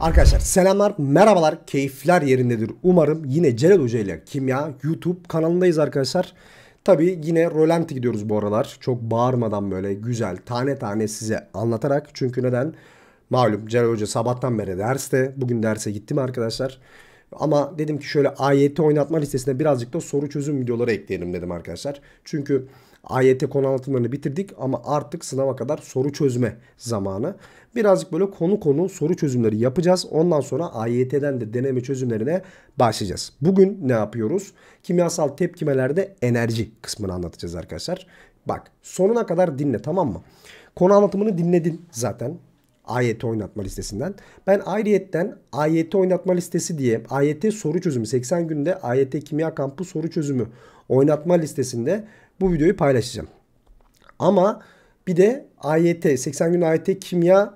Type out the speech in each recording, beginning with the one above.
Arkadaşlar selamlar, merhabalar, keyifler yerindedir. Umarım yine Celal Hoca ile Kimya YouTube kanalındayız arkadaşlar. tabi yine Rolanti gidiyoruz bu aralar. Çok bağırmadan böyle güzel tane tane size anlatarak. Çünkü neden? Malum Celal Hoca sabahtan beri derste. Bugün derse gittim arkadaşlar. Ama dedim ki şöyle AYT oynatma listesine birazcık da soru çözüm videoları ekleyelim dedim arkadaşlar. Çünkü AYT konu anlatımlarını bitirdik ama artık sınava kadar soru çözme zamanı. Birazcık böyle konu konu soru çözümleri yapacağız. Ondan sonra AYT'den de deneme çözümlerine başlayacağız. Bugün ne yapıyoruz? Kimyasal tepkimelerde enerji kısmını anlatacağız arkadaşlar. Bak sonuna kadar dinle tamam mı? Konu anlatımını dinledin zaten. AYT oynatma listesinden. Ben ayrıyetten AYT oynatma listesi diye AYT soru çözümü 80 günde AYT kimya kampı soru çözümü oynatma listesinde bu videoyu paylaşacağım. Ama bir de AYT 80 gün AYT kimya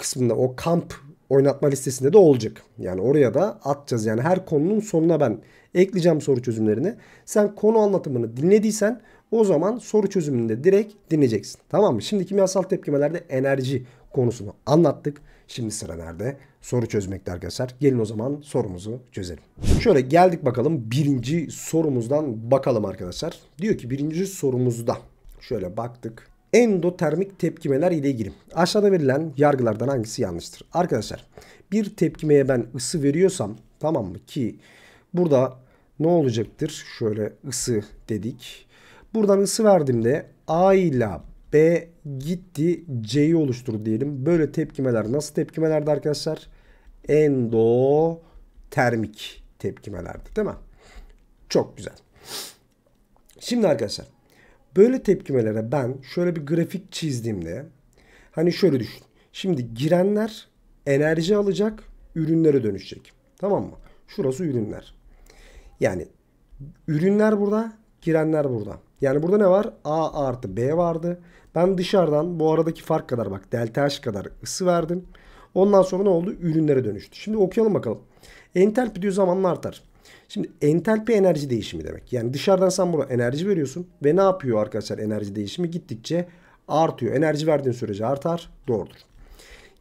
kısmında o kamp oynatma listesinde de olacak. Yani oraya da atacağız. Yani her konunun sonuna ben ekleyeceğim soru çözümlerini. Sen konu anlatımını dinlediysen o zaman soru çözümünde direkt dinleyeceksin. Tamam mı? Şimdi kimyasal tepkimelerde enerji konusunu anlattık. Şimdi sıra nerede? Soru çözmekte arkadaşlar. Gelin o zaman sorumuzu çözelim. Şöyle geldik bakalım birinci sorumuzdan bakalım arkadaşlar. Diyor ki birinci sorumuzda şöyle baktık endotermik tepkimeler ile ilgili. Aşağıda verilen yargılardan hangisi yanlıştır? Arkadaşlar bir tepkimeye ben ısı veriyorsam tamam mı ki burada ne olacaktır? Şöyle ısı dedik. Buradan ısı verdiğimde A ile B gitti C'yi oluştur diyelim. Böyle tepkimeler nasıl tepkimelerdi arkadaşlar? Endotermik tepkimelerdi değil mi? Çok güzel. Şimdi arkadaşlar Böyle tepkimelere ben şöyle bir grafik çizdiğimde hani şöyle düşün. Şimdi girenler enerji alacak, ürünlere dönüşecek. Tamam mı? Şurası ürünler. Yani ürünler burada, girenler burada. Yani burada ne var? A artı B vardı. Ben dışarıdan bu aradaki fark kadar bak delta H kadar ısı verdim. Ondan sonra ne oldu? Ürünlere dönüştü. Şimdi okuyalım bakalım. Entalpi diyor zamanla artar. Şimdi entalpi enerji değişimi demek. Yani dışarıdan sen buna enerji veriyorsun ve ne yapıyor arkadaşlar enerji değişimi? Gittikçe artıyor. Enerji verdiğin sürece artar. Doğrudur.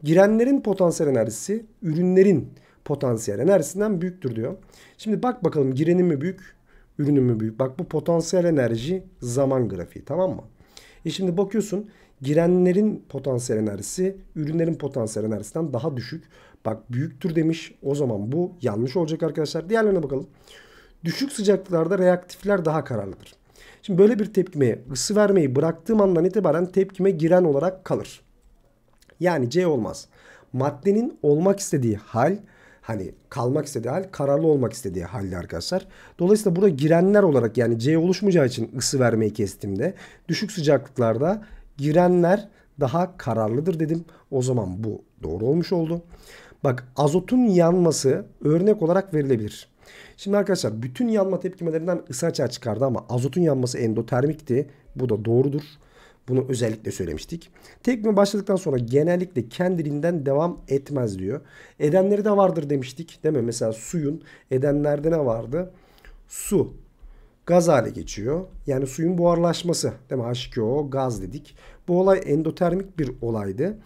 Girenlerin potansiyel enerjisi ürünlerin potansiyel enerjisinden büyüktür diyor. Şimdi bak bakalım girenim mi büyük, ürünüm mü büyük? Bak bu potansiyel enerji zaman grafiği tamam mı? E şimdi bakıyorsun girenlerin potansiyel enerjisi ürünlerin potansiyel enerjisinden daha düşük. Bak büyüktür demiş. O zaman bu yanlış olacak arkadaşlar. Diğerlerine bakalım. Düşük sıcaklıklarda reaktifler daha kararlıdır. Şimdi böyle bir tepkimeye ısı vermeyi bıraktığım andan itibaren tepkime giren olarak kalır. Yani C olmaz. Maddenin olmak istediği hal hani kalmak istediği hal kararlı olmak istediği halde arkadaşlar. Dolayısıyla burada girenler olarak yani C oluşmayacağı için ısı vermeyi kestiğimde düşük sıcaklıklarda girenler daha kararlıdır dedim. O zaman bu doğru olmuş oldu. Bak azotun yanması örnek olarak verilebilir. Şimdi arkadaşlar bütün yanma tepkimelerinden ısı açığa çıkardı ama azotun yanması endotermikti. Bu da doğrudur. Bunu özellikle söylemiştik. Tekme başladıktan sonra genellikle kendiliğinden devam etmez diyor. Edenleri de vardır demiştik. Değil mi? Mesela suyun edenlerde ne vardı? Su gaz hale geçiyor. Yani suyun buharlaşması değil mi? H2O gaz dedik. Bu olay endotermik bir olaydı.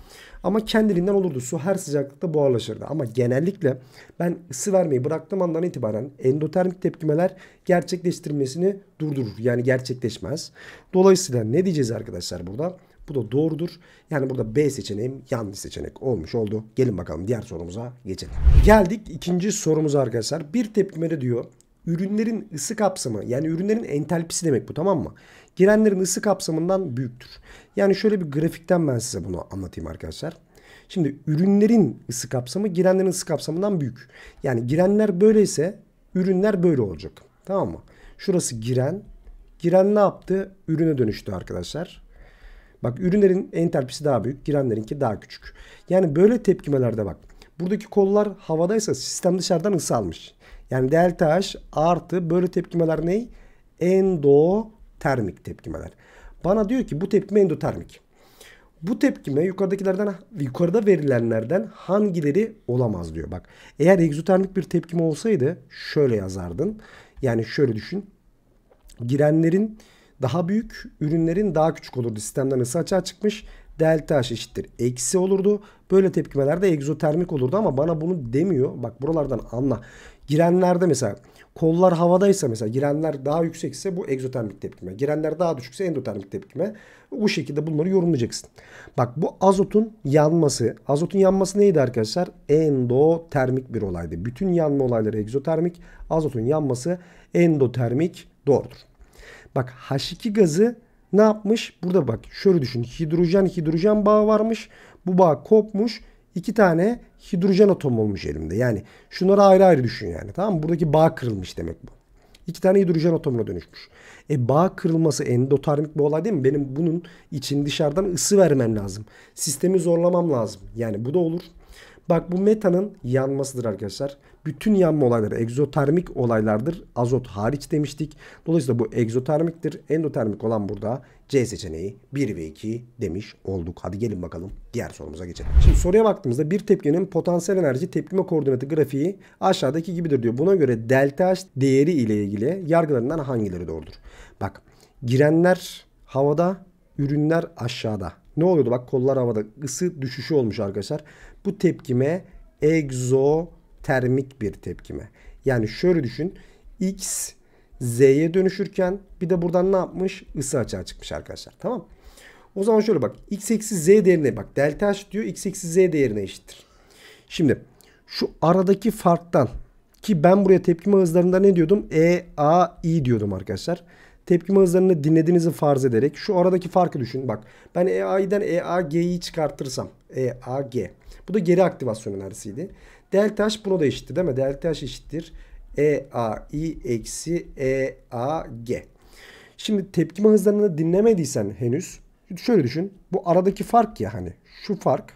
Ama kendiliğinden olurdu. Su her sıcaklıkta buharlaşırdı. Ama genellikle ben ısı vermeyi bıraktığım andan itibaren endotermik tepkimeler gerçekleştirilmesini durdurur. Yani gerçekleşmez. Dolayısıyla ne diyeceğiz arkadaşlar burada? Bu da doğrudur. Yani burada B seçeneğim yanlış seçenek olmuş oldu. Gelin bakalım diğer sorumuza geçelim. Geldik ikinci sorumuza arkadaşlar. Bir tepkimede diyor ürünlerin ısı kapsamı yani ürünlerin entalpisi demek bu tamam mı? Girenlerin ısı kapsamından büyüktür. Yani şöyle bir grafikten ben size bunu anlatayım arkadaşlar. Şimdi ürünlerin ısı kapsamı girenlerin ısı kapsamından büyük. Yani girenler böyleyse ürünler böyle olacak. Tamam mı? Şurası giren. Giren ne yaptı? Ürüne dönüştü arkadaşlar. Bak ürünlerin entalpisi daha büyük. Girenlerinki daha küçük. Yani böyle tepkimelerde bak. Buradaki kollar havadaysa sistem dışarıdan ısı almış. Yani delta H artı böyle tepkimeler ney? Endotermik tepkimeler. Bana diyor ki bu tepkime endotermik. Bu tepkime yukarıdakilerden yukarıda verilenlerden hangileri olamaz diyor. Bak eğer egzotermik bir tepkime olsaydı şöyle yazardın. Yani şöyle düşün. Girenlerin daha büyük, ürünlerin daha küçük olurdu. Sistemden ısı açığa çıkmış. Delta H eşittir. Eksi olurdu. Böyle tepkimelerde egzotermik olurdu ama bana bunu demiyor. Bak buralardan anla. Girenlerde mesela kollar havadaysa mesela girenler daha yüksekse bu egzotermik tepkime. Girenler daha düşükse endotermik tepkime. Bu şekilde bunları yorumlayacaksın. Bak bu azotun yanması. Azotun yanması neydi arkadaşlar? Endotermik bir olaydı. Bütün yanma olayları egzotermik. Azotun yanması endotermik. Doğrudur. Bak H2 gazı ne yapmış? Burada bak şöyle düşün. Hidrojen hidrojen bağı varmış. Bu bağ kopmuş iki tane hidrojen atomu olmuş elimde. Yani şunları ayrı ayrı düşün yani. Tamam mı? Buradaki bağ kırılmış demek bu. İki tane hidrojen atomuna dönüşmüş. E bağ kırılması endotermik bir olay değil mi? Benim bunun için dışarıdan ısı vermem lazım. Sistemi zorlamam lazım. Yani bu da olur. Bak bu metanın yanmasıdır arkadaşlar bütün yanma olayları egzotermik olaylardır. Azot hariç demiştik. Dolayısıyla bu egzotermiktir. Endotermik olan burada C seçeneği 1 ve 2 demiş olduk. Hadi gelin bakalım diğer sorumuza geçelim. Şimdi soruya baktığımızda bir tepkinin potansiyel enerji tepkime koordinatı grafiği aşağıdaki gibidir diyor. Buna göre delta H değeri ile ilgili yargılarından hangileri doğrudur? Bak girenler havada, ürünler aşağıda. Ne oluyordu? Bak kollar havada. ısı düşüşü olmuş arkadaşlar. Bu tepkime egzo termik bir tepkime. Yani şöyle düşün. X Z'ye dönüşürken bir de buradan ne yapmış? Isı açığa çıkmış arkadaşlar. Tamam O zaman şöyle bak. X eksi Z değerine bak. Delta H diyor. X eksi Z değerine eşittir. Şimdi şu aradaki farktan ki ben buraya tepkime hızlarında ne diyordum? E, A, I diyordum arkadaşlar. Tepkime hızlarını dinlediğinizi farz ederek şu aradaki farkı düşün. Bak ben E E A I'den A G'yi çıkartırsam. E A G. Bu da geri aktivasyon enerjisiydi. Delta H buna da eşittir değil mi? Delta H eşittir. E A I eksi E A G. Şimdi tepkime hızlarını dinlemediysen henüz şöyle düşün. Bu aradaki fark ya hani şu fark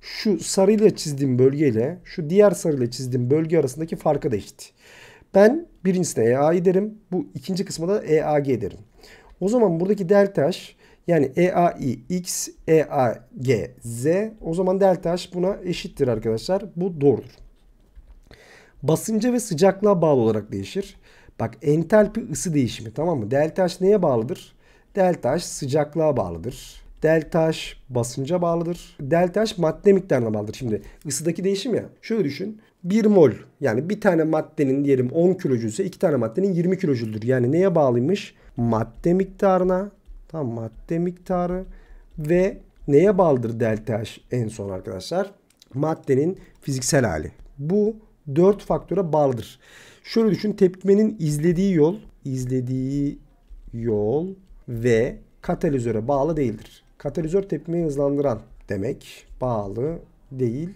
şu sarıyla çizdiğim bölgeyle şu diğer sarıyla çizdiğim bölge arasındaki farka da eşit. Ben birincisine EA'yı derim. Bu ikinci kısma da e, g derim. O zaman buradaki delta H yani EAI X, EAG Z. O zaman delta H buna eşittir arkadaşlar. Bu doğrudur. Basınca ve sıcaklığa bağlı olarak değişir. Bak entalpi ısı değişimi tamam mı? Delta H neye bağlıdır? Delta H sıcaklığa bağlıdır. Delta H basınca bağlıdır. Delta H madde miktarına bağlıdır. Şimdi ısıdaki değişim ya. Şöyle düşün. 1 mol yani bir tane maddenin diyelim 10 kilojülse iki tane maddenin 20 kilojüldür. Yani neye bağlıymış? Madde miktarına Tam madde miktarı ve neye bağlıdır delta H en son arkadaşlar? Maddenin fiziksel hali. Bu 4 faktöre bağlıdır. Şöyle düşün tepkimenin izlediği yol, izlediği yol ve katalizöre bağlı değildir. Katalizör tepkimeyi hızlandıran demek bağlı değil.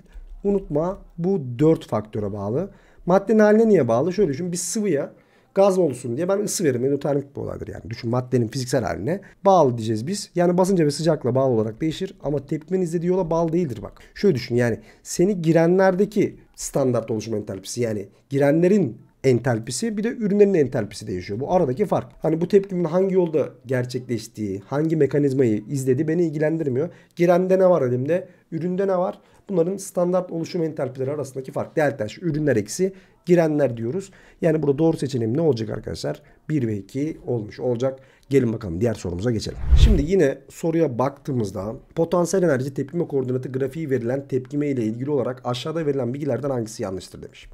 Unutma bu 4 faktöre bağlı. Maddenin haline niye bağlı? Şöyle düşün bir sıvıya gaz olsun diye ben ısı verim endotermik bir olaydır yani. Düşün maddenin fiziksel haline bağlı diyeceğiz biz. Yani basınca ve sıcakla bağlı olarak değişir ama tepkimenin izlediği yola bağlı değildir bak. Şöyle düşün yani seni girenlerdeki standart oluşum entalpisi yani girenlerin entalpisi bir de ürünlerin entalpisi değişiyor. Bu aradaki fark. Hani bu tepkimin hangi yolda gerçekleştiği, hangi mekanizmayı izledi beni ilgilendirmiyor. Girende ne var elimde, üründe ne var? Bunların standart oluşum entalpileri arasındaki fark. Deltaş ürünler eksi girenler diyoruz. Yani burada doğru seçeneğim ne olacak arkadaşlar? 1 ve 2 olmuş olacak. Gelin bakalım diğer sorumuza geçelim. Şimdi yine soruya baktığımızda potansiyel enerji tepkime koordinatı grafiği verilen tepkime ile ilgili olarak aşağıda verilen bilgilerden hangisi yanlıştır demiş.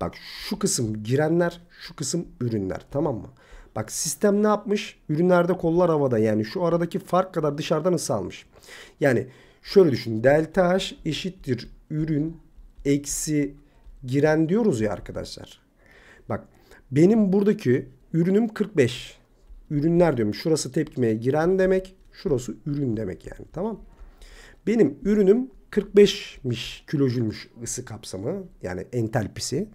Bak şu kısım girenler, şu kısım ürünler tamam mı? Bak sistem ne yapmış? Ürünlerde kollar havada yani şu aradaki fark kadar dışarıdan ısı almış. Yani Şöyle düşün. Delta H eşittir ürün eksi giren diyoruz ya arkadaşlar. Bak benim buradaki ürünüm 45. Ürünler diyorum. Şurası tepkimeye giren demek. Şurası ürün demek yani. Tamam Benim ürünüm 45'miş kilojülmüş ısı kapsamı. Yani entalpisi.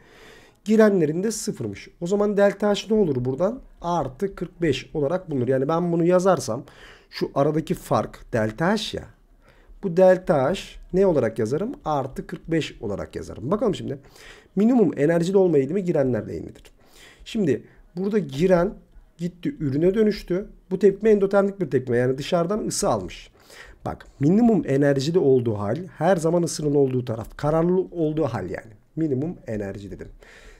Girenlerin de sıfırmış. O zaman delta H ne olur buradan? Artı 45 olarak bulunur. Yani ben bunu yazarsam şu aradaki fark delta H ya. Bu delta H ne olarak yazarım? Artı 45 olarak yazarım. Bakalım şimdi. Minimum enerjili olma eğilimi girenlerle eğimlidir. Şimdi burada giren gitti ürüne dönüştü. Bu tepkime endotermik bir tepkime. Yani dışarıdan ısı almış. Bak minimum enerjide olduğu hal her zaman ısının olduğu taraf. Kararlı olduğu hal yani. Minimum enerji dedim.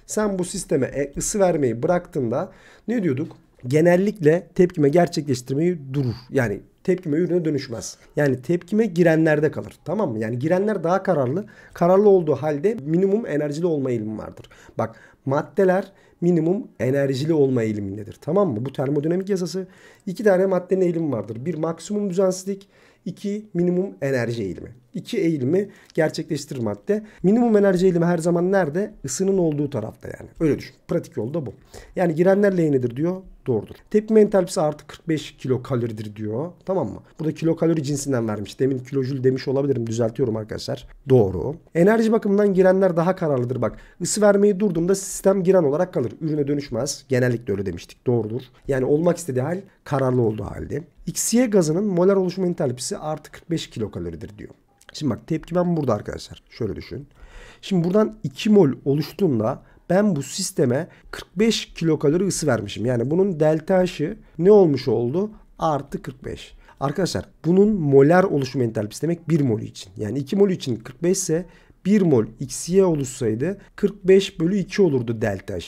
Sen bu sisteme e, ısı vermeyi bıraktığında ne diyorduk? Genellikle tepkime gerçekleştirmeyi durur. Yani tepkime ürüne dönüşmez. Yani tepkime girenlerde kalır. Tamam mı? Yani girenler daha kararlı. Kararlı olduğu halde minimum enerjili olma eğilimi vardır. Bak maddeler minimum enerjili olma eğilimindedir. Tamam mı? Bu termodinamik yasası. iki tane maddenin eğilimi vardır. Bir maksimum düzensizlik, iki minimum enerji eğilimi. İki eğilimi gerçekleştirir madde. Minimum enerji eğilimi her zaman nerede? Isının olduğu tarafta yani. Öyle düşün. Pratik yolda bu. Yani girenler lehinedir diyor. Doğrudur. Tepkime entalpisi artı 45 kilo kaloridir diyor. Tamam mı? Bu da kilo kalori cinsinden vermiş. Demin kilojül demiş olabilirim. Düzeltiyorum arkadaşlar. Doğru. Enerji bakımından girenler daha kararlıdır. Bak ısı vermeyi durduğunda sistem giren olarak kalır. Ürüne dönüşmez. Genellikle öyle demiştik. Doğrudur. Yani olmak istediği hal kararlı olduğu halde. XY gazının molar oluşum entalpisi artı 45 kilo kaloridir diyor. Şimdi bak ben burada arkadaşlar. Şöyle düşün. Şimdi buradan 2 mol oluştuğunda ben bu sisteme 45 kilokalori ısı vermişim. Yani bunun delta H'ı ne olmuş oldu? Artı 45. Arkadaşlar bunun moler oluşum entalpisi demek 1 mol için. Yani 2 mol için 45 ise 1 mol xy oluşsaydı 45 bölü 2 olurdu delta H.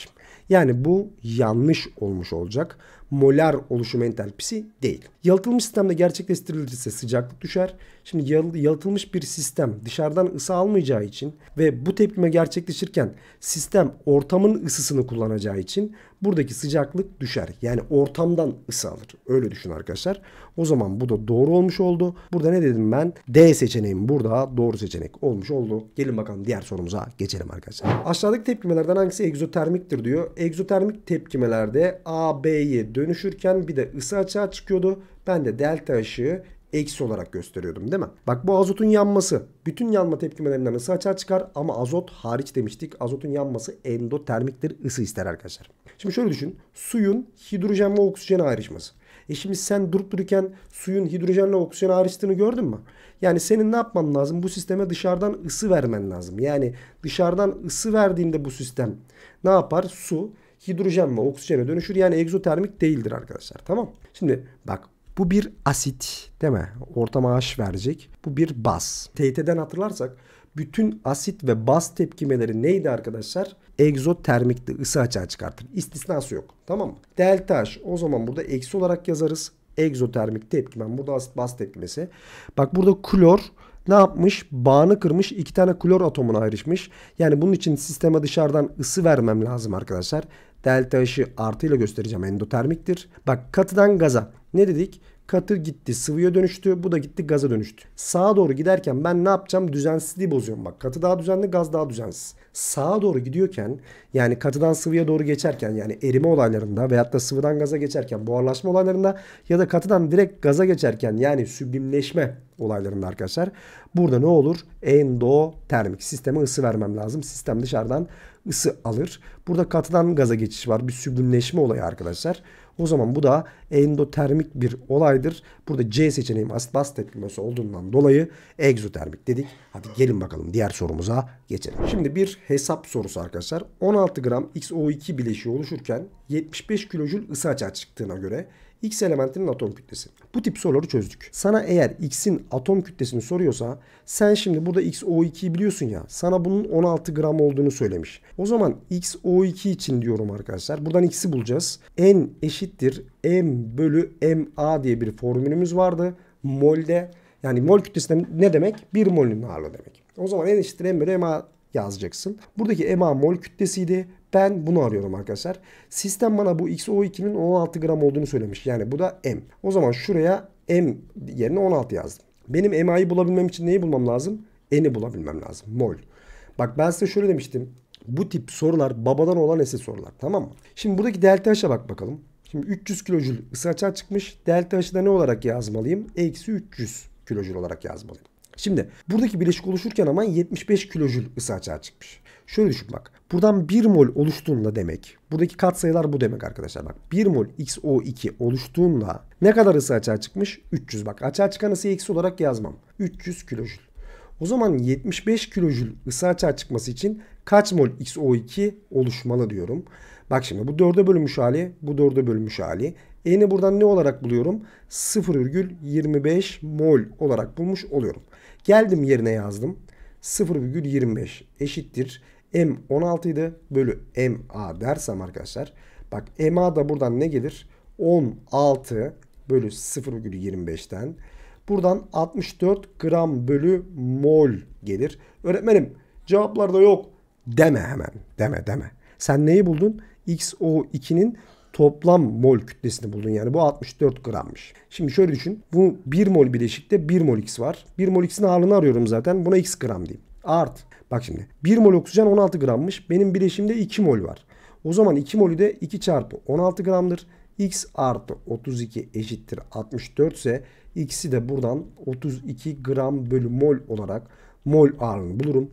Yani bu yanlış olmuş olacak molar oluşum entalpisi değil. Yalıtılmış sistemde gerçekleştirilirse sıcaklık düşer. Şimdi yalıtılmış bir sistem dışarıdan ısı almayacağı için ve bu tepkime gerçekleşirken sistem ortamın ısısını kullanacağı için buradaki sıcaklık düşer. Yani ortamdan ısı alır. Öyle düşün arkadaşlar. O zaman bu da doğru olmuş oldu. Burada ne dedim ben? D seçeneğim burada doğru seçenek olmuş oldu. Gelin bakalım diğer sorumuza geçelim arkadaşlar. Aşağıdaki tepkimelerden hangisi egzotermiktir diyor. Egzotermik tepkimelerde A, B'ye dönüşürken bir de ısı açığa çıkıyordu. Ben de delta ışığı eksi olarak gösteriyordum değil mi? Bak bu azotun yanması bütün yanma tepkimelerinden ısı açığa çıkar ama azot hariç demiştik. Azotun yanması endotermiktir ısı ister arkadaşlar. Şimdi şöyle düşün suyun hidrojen ve oksijen ayrışması. E şimdi sen durup dururken suyun hidrojenle oksijen ayrıştığını gördün mü? Yani senin ne yapman lazım? Bu sisteme dışarıdan ısı vermen lazım. Yani dışarıdan ısı verdiğinde bu sistem ne yapar? Su hidrojen ve oksijene dönüşür. Yani egzotermik değildir arkadaşlar. Tamam. Şimdi bak bu bir asit değil mi? Ortama H verecek. Bu bir baz. TYT'den hatırlarsak bütün asit ve baz tepkimeleri neydi arkadaşlar? Egzotermikti. ısı açığa çıkartır. İstisnası yok. Tamam mı? Delta H o zaman burada eksi olarak yazarız. Egzotermik tepkimen. Burada asit baz tepkimesi. Bak burada klor ne yapmış? Bağını kırmış. iki tane klor atomuna ayrışmış. Yani bunun için sisteme dışarıdan ısı vermem lazım arkadaşlar. Delta H'ı artıyla göstereceğim. Endotermiktir. Bak katıdan gaza. Ne dedik? Katı gitti sıvıya dönüştü. Bu da gitti gaza dönüştü. Sağa doğru giderken ben ne yapacağım? Düzensizliği bozuyorum. Bak katı daha düzenli gaz daha düzensiz sağa doğru gidiyorken yani katıdan sıvıya doğru geçerken yani erime olaylarında veyahut da sıvıdan gaza geçerken buharlaşma olaylarında ya da katıdan direkt gaza geçerken yani süblimleşme olaylarında arkadaşlar burada ne olur? Endotermik sisteme ısı vermem lazım. Sistem dışarıdan ısı alır. Burada katıdan gaza geçiş var. Bir süblimleşme olayı arkadaşlar. O zaman bu da endotermik bir olaydır. Burada C seçeneğim asit baz tepkimesi olduğundan dolayı egzotermik dedik. Hadi gelin bakalım diğer sorumuza geçelim. Şimdi bir hesap sorusu arkadaşlar. 16 gram XO2 bileşiği oluşurken 75 kilojul ısı açığa çıktığına göre X elementinin atom kütlesi. Bu tip soruları çözdük. Sana eğer X'in atom kütlesini soruyorsa sen şimdi burada XO2'yi biliyorsun ya. Sana bunun 16 gram olduğunu söylemiş. O zaman XO2 için diyorum arkadaşlar. Buradan X'i bulacağız. N eşittir M bölü MA diye bir formülümüz vardı. Mol'de yani mol kütlesi ne demek? 1 mol'ün ağırlığı demek. O zaman n eşittir M bölü MA yazacaksın. Buradaki EMA mol kütlesiydi. Ben bunu arıyorum arkadaşlar. Sistem bana bu XO2'nin 16 gram olduğunu söylemiş. Yani bu da M. O zaman şuraya M yerine 16 yazdım. Benim EMA'yı bulabilmem için neyi bulmam lazım? N'i bulabilmem lazım. Mol. Bak ben size şöyle demiştim. Bu tip sorular babadan olan eski sorular. Tamam mı? Şimdi buradaki delta H'e bak bakalım. Şimdi 300 kilojül ısı açığa çıkmış. Delta H'ı ne olarak yazmalıyım? Eksi 300 kilojül olarak yazmalıyım. Şimdi buradaki bileşik oluşurken ama 75 kilojül ısı açığa çıkmış. Şöyle düşün bak. Buradan 1 mol oluştuğunda demek. Buradaki katsayılar bu demek arkadaşlar. Bak 1 mol XO2 oluştuğunda ne kadar ısı açığa çıkmış? 300. Bak açığa çıkan ısıyı eksi olarak yazmam. 300 kilojül. O zaman 75 kilojül ısı açığa çıkması için kaç mol XO2 oluşmalı diyorum. Bak şimdi bu 4'e bölünmüş hali, bu 4'e bölünmüş hali. E'ni buradan ne olarak buluyorum? 0,25 mol olarak bulmuş oluyorum. Geldim yerine yazdım. 0,25 eşittir. M 16 idi bölü MA dersem arkadaşlar. Bak MA da buradan ne gelir? 16 bölü 0,25'ten. Buradan 64 gram bölü mol gelir. Öğretmenim cevaplarda yok deme hemen. Deme deme. Sen neyi buldun? XO2'nin toplam mol kütlesini buldun. Yani bu 64 grammış. Şimdi şöyle düşün. Bu 1 mol bileşikte 1 mol X var. 1 mol X'in ağırlığını arıyorum zaten. Buna X gram diyeyim. Art. Bak şimdi 1 mol oksijen 16 grammış. Benim bileşimde 2 mol var. O zaman 2 molü de 2 çarpı 16 gramdır. X artı 32 eşittir 64 ise X'i de buradan 32 gram bölü mol olarak mol ağırlığını bulurum.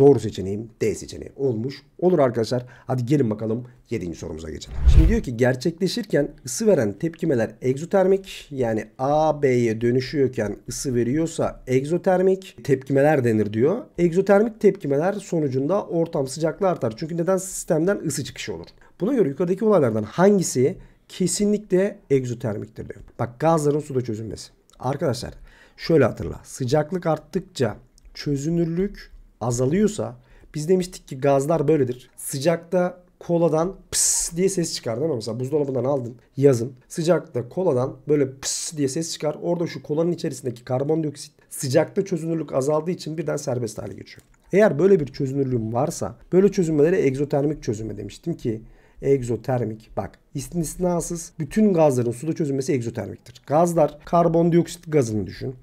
Doğru seçeneğim D seçeneği olmuş olur arkadaşlar. Hadi gelin bakalım 7. sorumuza geçelim. Şimdi diyor ki gerçekleşirken ısı veren tepkimeler egzotermik yani A B'ye dönüşüyorken ısı veriyorsa egzotermik tepkimeler denir diyor. Egzotermik tepkimeler sonucunda ortam sıcaklığı artar. Çünkü neden sistemden ısı çıkışı olur. Buna göre yukarıdaki olaylardan hangisi kesinlikle egzotermiktir diyor. Bak gazların suda çözülmesi. Arkadaşlar şöyle hatırla. Sıcaklık arttıkça çözünürlük azalıyorsa biz demiştik ki gazlar böyledir. Sıcakta koladan pıs diye ses çıkar değil mi? Mesela buzdolabından aldın yazın. Sıcakta koladan böyle pıs diye ses çıkar. Orada şu kolanın içerisindeki karbondioksit sıcakta çözünürlük azaldığı için birden serbest hale geçiyor. Eğer böyle bir çözünürlüğüm varsa böyle çözünmelere egzotermik çözünme demiştim ki egzotermik. Bak istisnasız bütün gazların suda çözünmesi egzotermiktir. Gazlar karbondioksit gazını düşün.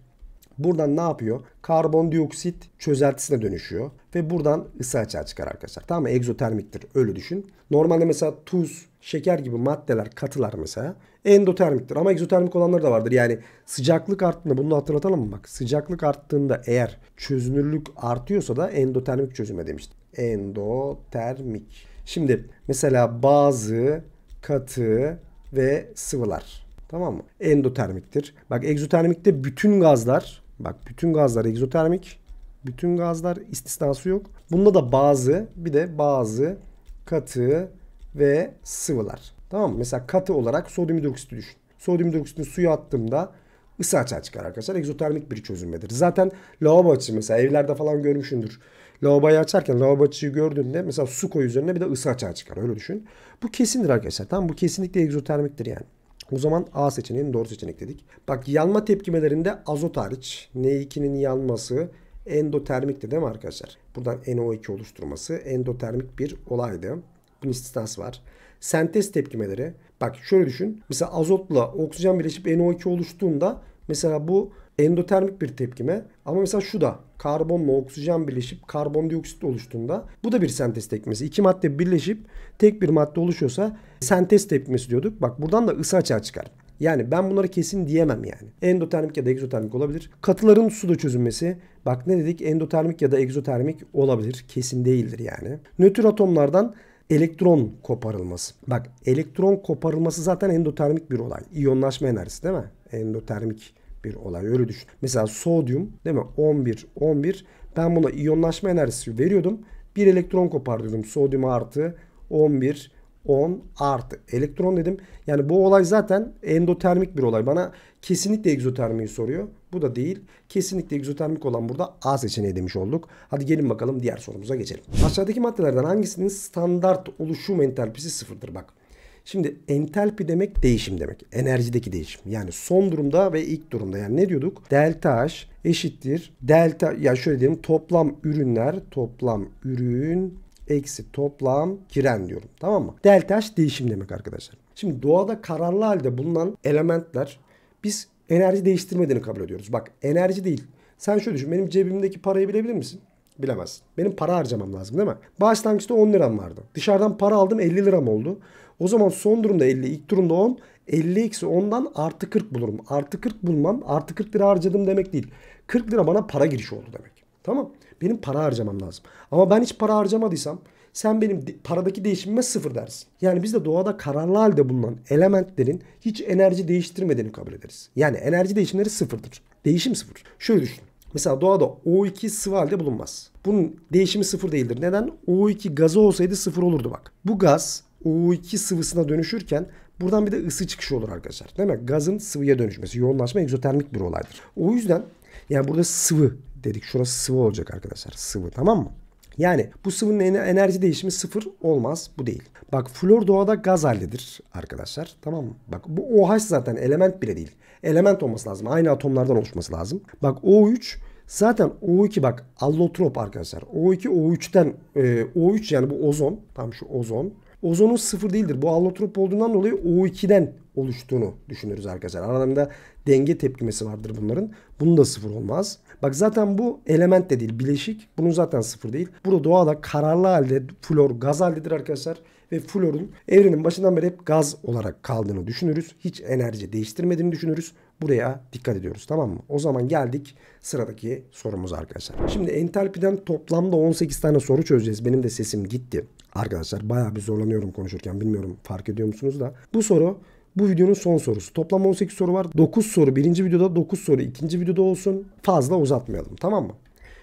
Buradan ne yapıyor? Karbondioksit çözeltisine dönüşüyor. Ve buradan ısı açığa çıkar arkadaşlar. Tamam mı? Egzotermiktir. Öyle düşün. Normalde mesela tuz, şeker gibi maddeler, katılar mesela endotermiktir. Ama egzotermik olanları da vardır. Yani sıcaklık arttığında bunu hatırlatalım mı? Bak sıcaklık arttığında eğer çözünürlük artıyorsa da endotermik çözüme demiştim. Endotermik. Şimdi mesela bazı katı ve sıvılar. Tamam mı? Endotermiktir. Bak egzotermikte bütün gazlar Bak bütün gazlar egzotermik. Bütün gazlar istisnası yok. Bunda da bazı bir de bazı katı ve sıvılar. Tamam mı? Mesela katı olarak sodyum hidroksiti düşün. Sodyum hidroksitini suya attığımda ısı açığa çıkar arkadaşlar. Egzotermik bir çözünmedir. Zaten lavabo açığı mesela evlerde falan görmüşsündür. Lavaboyu açarken lavabo açığı gördüğünde mesela su koy üzerine bir de ısı açığa çıkar. Öyle düşün. Bu kesindir arkadaşlar. Tamam bu kesinlikle egzotermiktir yani. O zaman A seçeneğini doğru seçenek dedik. Bak yanma tepkimelerinde azot hariç N2'nin yanması endotermikti değil mi arkadaşlar? Buradan NO2 oluşturması endotermik bir olaydı. Bunun istisnas var. Sentez tepkimeleri. Bak şöyle düşün. Mesela azotla oksijen birleşip NO2 oluştuğunda mesela bu endotermik bir tepkime. Ama mesela şu da karbonla oksijen birleşip karbondioksit oluştuğunda bu da bir sentez tepkimesi. İki madde birleşip tek bir madde oluşuyorsa sentez tepkimesi diyorduk. Bak buradan da ısı açığa çıkar. Yani ben bunları kesin diyemem yani. Endotermik ya da egzotermik olabilir. Katıların suda çözünmesi. Bak ne dedik endotermik ya da egzotermik olabilir. Kesin değildir yani. Nötr atomlardan elektron koparılması. Bak elektron koparılması zaten endotermik bir olay. İyonlaşma enerjisi değil mi? Endotermik bir olay. Öyle düşün. Mesela sodyum değil mi? 11, 11. Ben buna iyonlaşma enerjisi veriyordum. Bir elektron kopardıyordum. Sodyum artı 11, 10 artı elektron dedim. Yani bu olay zaten endotermik bir olay. Bana kesinlikle egzotermiyi soruyor. Bu da değil. Kesinlikle egzotermik olan burada A seçeneği demiş olduk. Hadi gelin bakalım diğer sorumuza geçelim. Aşağıdaki maddelerden hangisinin standart oluşum entalpisi sıfırdır? Bak Şimdi entalpi demek değişim demek. Enerjideki değişim. Yani son durumda ve ilk durumda. Yani ne diyorduk? Delta H eşittir. Delta ya şöyle diyelim toplam ürünler toplam ürün eksi toplam giren diyorum. Tamam mı? Delta H değişim demek arkadaşlar. Şimdi doğada kararlı halde bulunan elementler biz enerji değiştirmediğini kabul ediyoruz. Bak enerji değil. Sen şöyle düşün benim cebimdeki parayı bilebilir misin? Bilemezsin. Benim para harcamam lazım değil mi? Başlangıçta 10 liram vardı. Dışarıdan para aldım 50 liram oldu. O zaman son durumda 50, ilk durumda 10. 50 eksi 10'dan artı 40 bulurum. Artı 40 bulmam artı 40 lira harcadım demek değil. 40 lira bana para girişi oldu demek. Tamam. Benim para harcamam lazım. Ama ben hiç para harcamadıysam sen benim paradaki değişimime sıfır dersin. Yani biz de doğada kararlı halde bulunan elementlerin hiç enerji değiştirmediğini kabul ederiz. Yani enerji değişimleri sıfırdır. Değişim sıfır. Şöyle düşün. Mesela doğada O2 sıvı halde bulunmaz. Bunun değişimi sıfır değildir. Neden? O2 gazı olsaydı sıfır olurdu bak. Bu gaz O2 sıvısına dönüşürken buradan bir de ısı çıkışı olur arkadaşlar. Değil mi? Gazın sıvıya dönüşmesi, yoğunlaşma egzotermik bir olaydır. O yüzden yani burada sıvı dedik. Şurası sıvı olacak arkadaşlar. Sıvı tamam mı? Yani bu sıvının enerji değişimi sıfır olmaz. Bu değil. Bak flor doğada gaz halidir arkadaşlar. Tamam mı? Bak bu OH zaten element bile değil. Element olması lazım. Aynı atomlardan oluşması lazım. Bak O3 Zaten O2 bak allotrop arkadaşlar. O2 O3'ten e, O3 yani bu ozon. Tam şu ozon. Ozonun sıfır değildir. Bu allotrop olduğundan dolayı O2'den oluştuğunu düşünürüz arkadaşlar. Aralarında denge tepkimesi vardır bunların. Bunun da sıfır olmaz. Bak zaten bu element de değil bileşik. Bunun zaten sıfır değil. Burada doğada kararlı halde flor gaz haldedir arkadaşlar. Ve florun evrenin başından beri hep gaz olarak kaldığını düşünürüz. Hiç enerji değiştirmediğini düşünürüz. Buraya dikkat ediyoruz tamam mı? O zaman geldik sıradaki sorumuz arkadaşlar. Şimdi entalpiden toplamda 18 tane soru çözeceğiz. Benim de sesim gitti. Arkadaşlar Baya bir zorlanıyorum konuşurken bilmiyorum fark ediyor musunuz da. Bu soru bu videonun son sorusu. Toplam 18 soru var. 9 soru birinci videoda 9 soru ikinci videoda olsun. Fazla uzatmayalım tamam mı?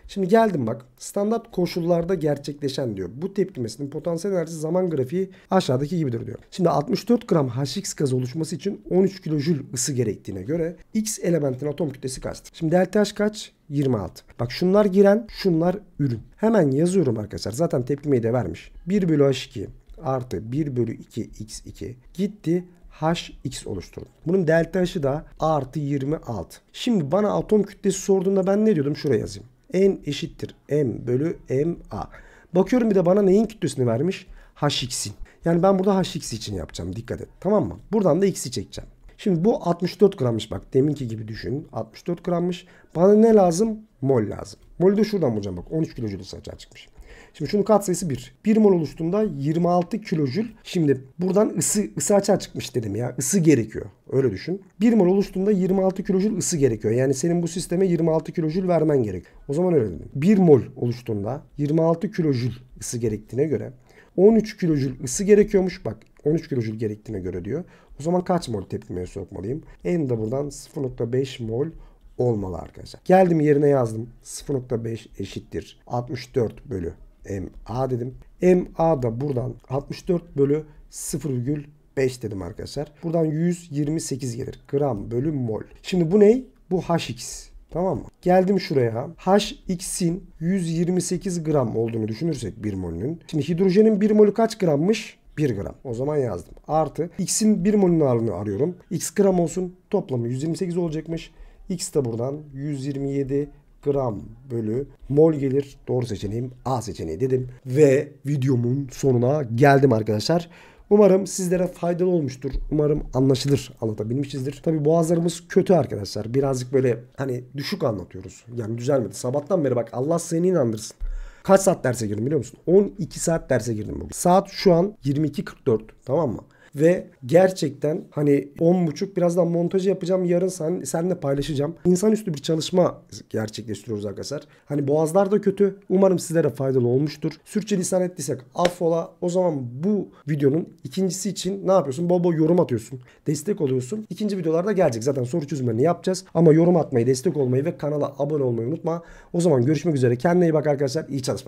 Şimdi geldim bak standart koşullarda gerçekleşen diyor. Bu tepkimesinin potansiyel enerjisi zaman grafiği aşağıdaki gibidir diyor. Şimdi 64 gram Hx gaz oluşması için 13 kilojül ısı gerektiğine göre X elementin atom kütlesi kaçtır? Şimdi delta H kaç? 26. Bak şunlar giren şunlar ürün. Hemen yazıyorum arkadaşlar zaten tepkimeyi de vermiş. 1 bölü H2 artı 1 bölü 2 x2 gitti hx oluşturdum. Bunun delta h'ı da artı 26. Şimdi bana atom kütlesi sorduğunda ben ne diyordum? Şuraya yazayım. N eşittir m bölü ma. Bakıyorum bir de bana neyin kütlesini vermiş? hx'in. Yani ben burada hx için yapacağım. Dikkat et. Tamam mı? Buradan da x'i çekeceğim. Şimdi bu 64 grammış bak. Deminki gibi düşün. 64 grammış. Bana ne lazım? Mol lazım. Mol de şuradan bulacağım bak. 13 kilojül saçağa çıkmış. Şimdi şunun katsayısı 1. 1 mol oluştuğunda 26 kilojül. Şimdi buradan ısı ısı açığa çıkmış dedim ya. Isı gerekiyor. Öyle düşün. 1 mol oluştuğunda 26 kilojül ısı gerekiyor. Yani senin bu sisteme 26 kilojül vermen gerek. O zaman öyle dedim. 1 mol oluştuğunda 26 kilojül ısı gerektiğine göre 13 kilojül ısı gerekiyormuş. Bak 13 kilojül gerektiğine göre diyor. O zaman kaç mol tepkimeye sokmalıyım? En de buradan 0.5 mol olmalı arkadaşlar. Geldim yerine yazdım. 0.5 eşittir. 64 bölü MA dedim. MA da buradan 64 bölü 0,5 dedim arkadaşlar. Buradan 128 gelir. Gram bölü mol. Şimdi bu ney? Bu HX. Tamam mı? Geldim şuraya. HX'in 128 gram olduğunu düşünürsek 1 molünün. Şimdi hidrojenin 1 molü kaç grammış? 1 gram. O zaman yazdım. Artı x'in 1 molünün ağırlığını arıyorum. x gram olsun. Toplamı 128 olacakmış. x de buradan 127 gram bölü mol gelir. Doğru seçeneğim A seçeneği dedim. Ve videomun sonuna geldim arkadaşlar. Umarım sizlere faydalı olmuştur. Umarım anlaşılır, anlatabilmişizdir. Tabi boğazlarımız kötü arkadaşlar. Birazcık böyle hani düşük anlatıyoruz. Yani düzelmedi. Sabahtan beri bak Allah seni inandırsın. Kaç saat derse girdim biliyor musun? 12 saat derse girdim bugün. Saat şu an 22.44 tamam mı? ve gerçekten hani 10.30 birazdan montajı yapacağım. Yarın sen, senle paylaşacağım. İnsanüstü bir çalışma gerçekleştiriyoruz arkadaşlar. Hani boğazlar da kötü. Umarım sizlere faydalı olmuştur. Sürçülisan ettiysek affola. O zaman bu videonun ikincisi için ne yapıyorsun? Bol bol yorum atıyorsun. Destek oluyorsun. İkinci videolarda gelecek. Zaten soru çözümlerini yapacağız. Ama yorum atmayı, destek olmayı ve kanala abone olmayı unutma. O zaman görüşmek üzere. Kendine iyi bak arkadaşlar. İyi çalışmalar.